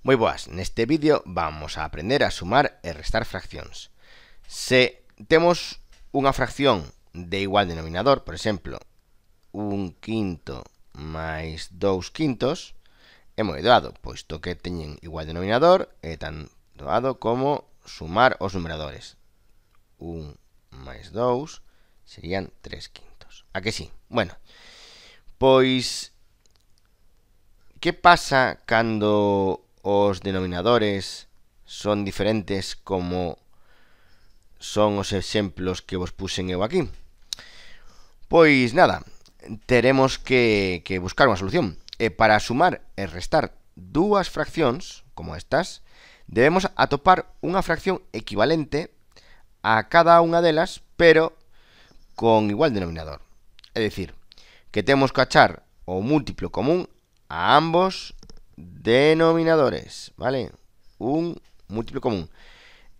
Moi boas, neste vídeo vamos a aprender a sumar e restar fraccións. Se temos unha fracción de igual denominador, por exemplo, un quinto máis dous quintos, é moi doado, to que teñen igual denominador, é tan doado como sumar os numeradores. Un máis dous serían tres quintos. A que sí? Bueno, pois... Que pasa cando os denominadores son diferentes como son los ejemplos que vos en eu aquí. Pues nada, tenemos que, buscar una solución. E para sumar e restar dos fracciones como estas, debemos atopar una fracción equivalente a cada una de las, pero con igual denominador. Es decir, que tenemos que achar o múltiplo común a ambos denominadores, vale? Un múltiplo común.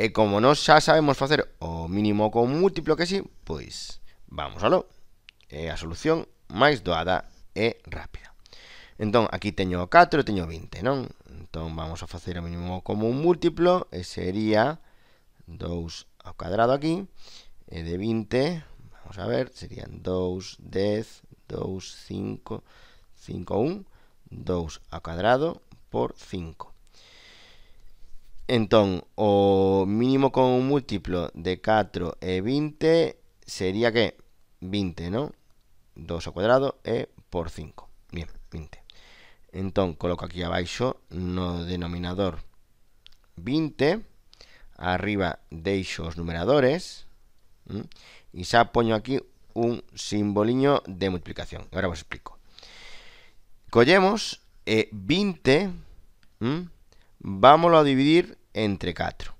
E eh, como nós xa sabemos facer o mínimo con múltiplo que sí, pois vamos aló. E eh, a solución máis doada e rápida. Entón, aquí teño 4 e teño 20, non? Entón, vamos a facer o mínimo común múltiplo, e sería 2 ao cuadrado aquí, e de 20, vamos a ver, serían 2, 10, 2, 5, 5, 1, 2 ao cuadrado por 5. Entón, o mínimo con un múltiplo de 4 e 20 sería que 20, non? 2 ao cuadrado e por 5. Bien, 20. Entón, coloco aquí abaixo no denominador 20. Arriba deixo os numeradores. E xa poño aquí un simboliño de multiplicación. Agora vos explico. Collemos 20, eh, vámonos a dividir entre 4,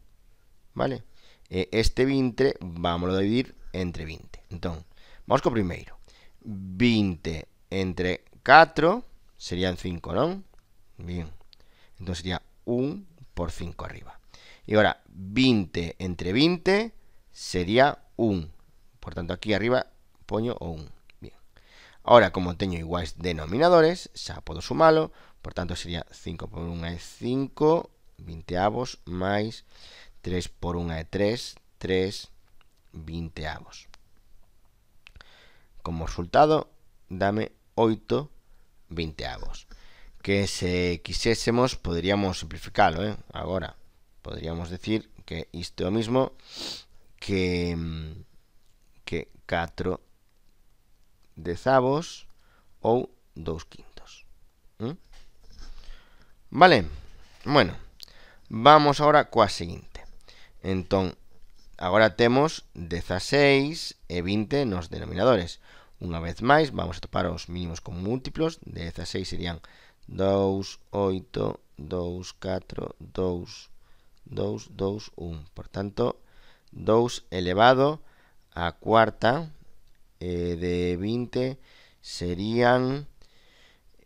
¿vale? Eh, este 20, vámonos a dividir entre 20. Entonces, vamos con primero. 20 entre 4 serían 5, ¿no? Bien. entonces sería 1 por 5 arriba. Y ahora, 20 entre 20 sería 1. Por tanto, aquí arriba poño o 1. Ahora, como teño iguais denominadores, xa podo sumalo, por tanto sería 5 por 1 é 5, 20 avos, máis 3 por 1 é 3, 3, 20 avos. Como resultado, dame 8 20 avos. Que se quisésemos, poderíamos simplificalo, eh? agora. Poderíamos decir que isto é o mismo que, mm, que 4 dezavos ou dous quintos. ¿Mm? Vale? Bueno, vamos agora coa seguinte. Entón, agora temos 16 e 20 nos denominadores. Unha vez máis, vamos a topar os mínimos con múltiplos. 16 serían 2, 8, 2, 4, 2, 2, 2, 1. Por tanto, 2 elevado a cuarta Eh, de 20 serían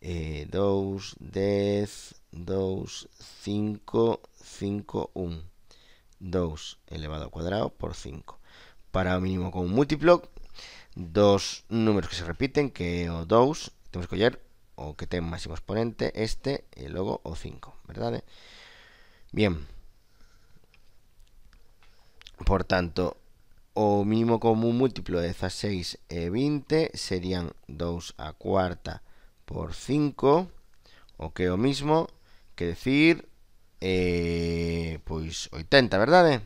2, 10, 2, 5, 5, 1. 2 elevado al cuadrado por 5. Para mínimo con múltiplo, dos números que se repiten, que o 2, tenemos que coger o que un máximo exponente, este, y luego o 5, ¿verdad? Bien. Por tanto, O mínimo común múltiplo de 16 e 20 serían 2 a cuarta por 5, o que é o mismo que decir, eh, pois 80, verdade?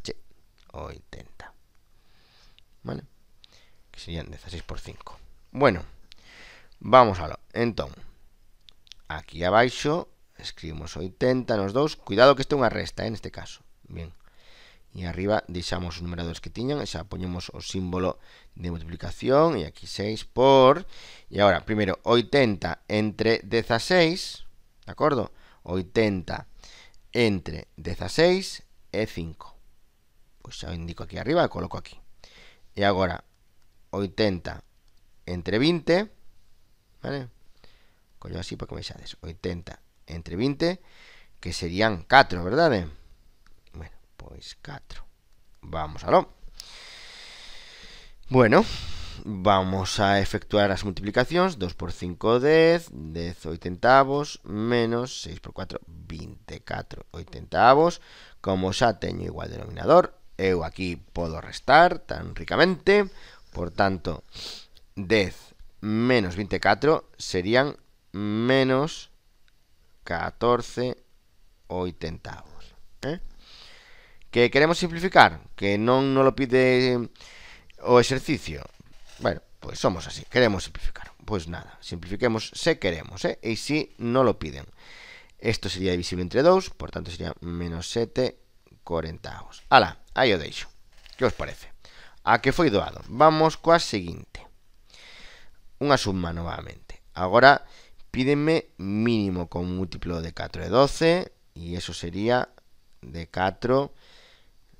Che, 80. Vale? Que serían 16 por 5. Bueno, vamos a lo Entón, aquí abaixo escribimos 80 nos dous. Cuidado que este é unha resta, eh, este caso. Bien e arriba deixamos os numeradores que tiñan xa poñemos o símbolo de multiplicación e aquí 6 por e agora, primeiro, 80 entre 16 de acordo? 80 entre 16 e 5 pois xa o indico aquí arriba coloco aquí e agora 80 entre 20 vale? collo así para que vexades 80 entre 20 que serían 4, verdade? Vamos 4. Vamos Bueno, vamos a efectuar las multiplicaciones. 2 por 5, 10. 10 oitentavos. Menos 6 por 4, 24 oitentavos. Como ya tengo igual denominador, yo aquí puedo restar tan ricamente. Por tanto, 10 menos 24 serían menos 14 oitentavos. ¿eh? Que queremos simplificar, que non nos lo pide o exercicio. Bueno, pois pues somos así, queremos simplificar. Pois pues nada, simplifiquemos se queremos, eh? E si non lo piden. Esto sería divisible entre 2, por tanto sería menos 7, 40 avos. Ala, aí o deixo. Que os parece? A que foi doado. Vamos coa seguinte. Unha suma novamente. Agora pídenme mínimo con múltiplo de 4 e 12 e eso sería de 4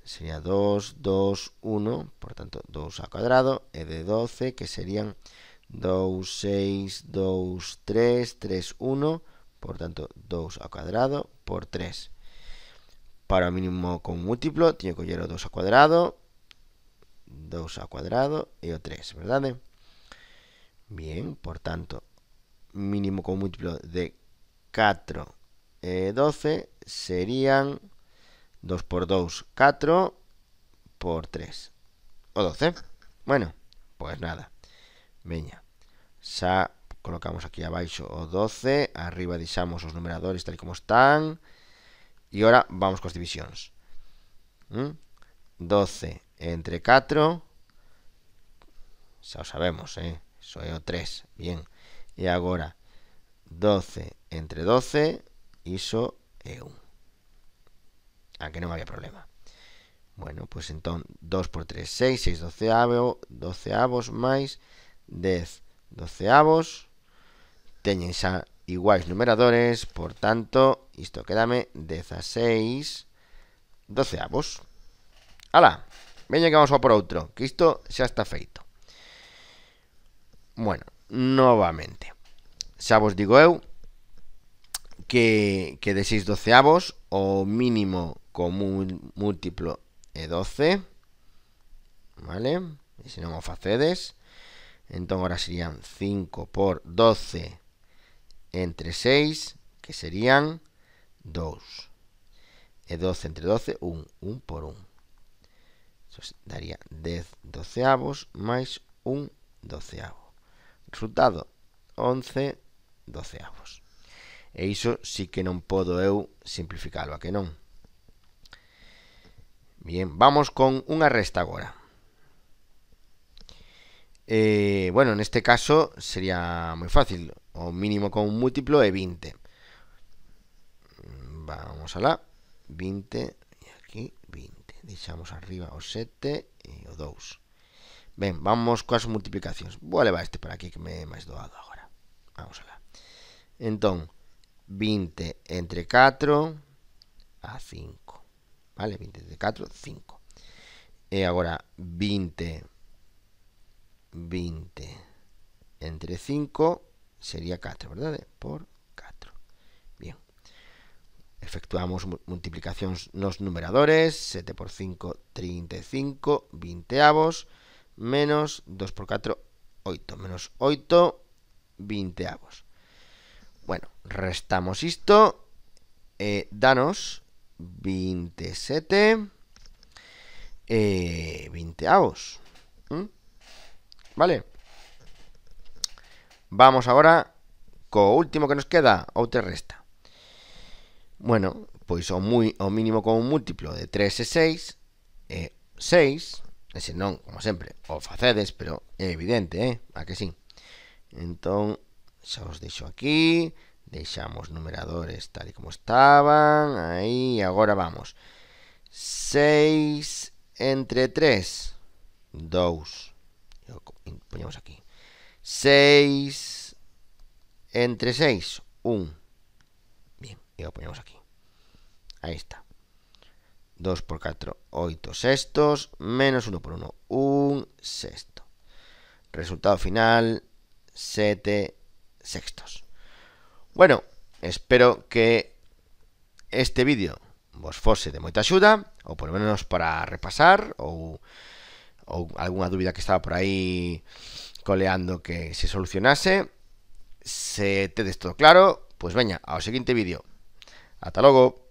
sería 2, 2, 1, por tanto 2 al cuadrado, e de 12, que serían 2, 6, 2, 3, 3, 1, por tanto 2 al cuadrado por 3. Para mínimo con múltiplo, tengo que llegar 2 al cuadrado, 2 al cuadrado y 3, ¿verdad? Bien, por tanto, mínimo con múltiplo de 4, 12 eh, serían 2 por 2, 4 por 3. O 12. Bueno, pues nada. Venga, ya colocamos aquí abajo o 12, arriba disamos los numeradores tal y como están. y ahora vamos con las divisiones. 12 ¿Mm? entre 4 ya lo sabemos, eh? Eso o 3, bien. Y ahora, 12 entre 12 iso é 1. a ah, que non había problema. Bueno, pois pues entón 2 por 3, 6, 6 doceavo, doceavos máis 10 doceavos. Teñen xa iguais numeradores, por tanto, isto quedame 16 doceavos. Ala, veña que vamos a por outro, que isto xa está feito. Bueno, novamente. Xa vos digo eu que, que de 6 doceavos o mínimo común un múltiplo e 12 vale? e se non o facedes entón ahora serían 5 por 12 entre 6 que serían 2 e 12 entre 12, 1, 1 por 1 entón, daría 10 doceavos máis 1 doceavo resultado 11 doceavos e iso sí que non podo eu simplificalo, a que non? Bien, vamos con una resta ahora. Eh, bueno, en este caso sería muy fácil. O mínimo con un múltiplo de 20. Mm, vamos a la 20 y aquí 20. Deixamos arriba o 7 e o 2. Ben, vamos coas multiplicacións. Vou levar este para aquí que me é máis doado agora. Vamos entón, a la. Entón, 20 entre 4 a 5. vale? 20 de 4, 5. Y ahora 20, 20 entre 5 sería 4, ¿verdad? Eh, por 4. Bien. Efectuamos multiplicación los numeradores. 7 por 5, 35, 20 avos, menos 2 por 4, 8, menos 8, 20 avos. Bueno, restamos esto. Eh, danos 27 eh, 20 avos. ¿Mm? ¿Vale? Vamos ahora co último que nos queda, outra resta. Bueno, pois o, muy, o mínimo con un múltiplo de 3 e 6 eh, 6, ese non, como sempre, o facedes, pero é evidente, eh? A que sí? Entón, xa os deixo aquí, Dejamos numeradores tal y como estaban. Ahí, ahora vamos. 6 entre 3, 2. ponemos aquí. 6 entre 6, 1. Bien, y lo ponemos aquí. Ahí está. 2 por 4, 8 sextos, menos 1 por 1, 1 sexto. Resultado final, 7 sextos. Bueno, espero que este vídeo vos fose de moita axuda, ou polo menos para repasar, ou, ou algunha dúbida que estaba por aí coleando que se solucionase. Se tedes todo claro, pois veña, ao seguinte vídeo. Ata logo!